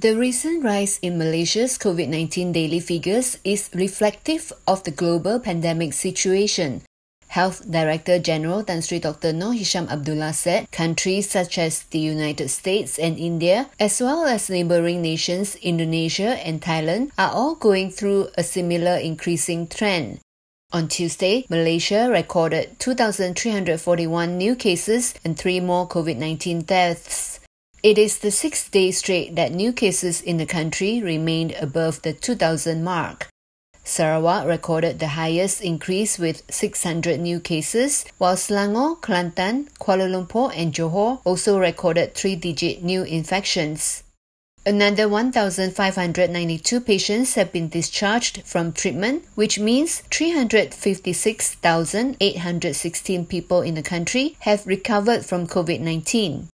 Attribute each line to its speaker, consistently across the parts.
Speaker 1: The recent rise in Malaysia's COVID 19 daily figures is reflective of the global pandemic situation. Health Director General Tan Sri Dr. Noor Hisham Abdullah said countries such as the United States and India, as well as neighboring nations Indonesia and Thailand, are all going through a similar increasing trend. On Tuesday, Malaysia recorded 2,341 new cases and three more COVID 19 deaths. It is the sixth day straight that new cases in the country remained above the 2,000 mark. Sarawak recorded the highest increase with 600 new cases, while Selangor, Kelantan, Kuala Lumpur, and Johor also recorded three digit new infections. Another 1,592 patients have been discharged from treatment, which means 356,816 people in the country have recovered from COVID 19.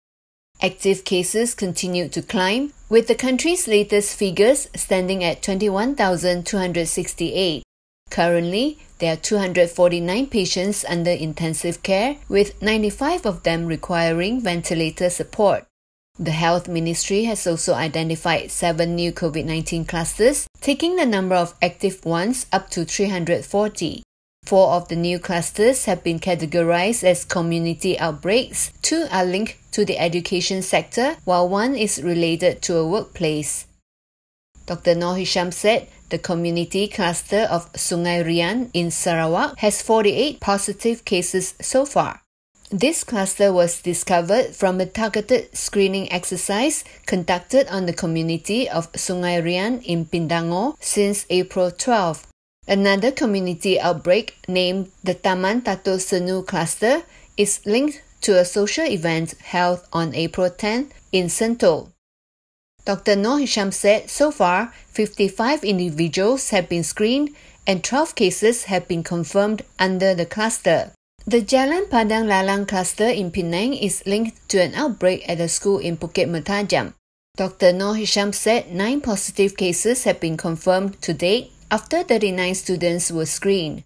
Speaker 1: Active cases continued to climb, with the country's latest figures standing at 21,268. Currently, there are 249 patients under intensive care, with 95 of them requiring ventilator support. The Health Ministry has also identified seven new COVID 19 clusters, taking the number of active ones up to 340. Four of the new clusters have been categorized as community outbreaks, two are linked to the education sector, while one is related to a workplace. Dr. Noor said the community cluster of Sungai Rian in Sarawak has 48 positive cases so far. This cluster was discovered from a targeted screening exercise conducted on the community of Sungai Rian in Pindango since April 12. Another community outbreak, named the Taman Tato Senu cluster, is linked to a social event held on April 10 in Sentul. Dr. Noor Hisham said so far, 55 individuals have been screened and 12 cases have been confirmed under the cluster. The Jalan Padang Lalang cluster in Penang is linked to an outbreak at a school in Bukit Mutajam. Dr. Noor Hisham said nine positive cases have been confirmed to date after 39 students were screened,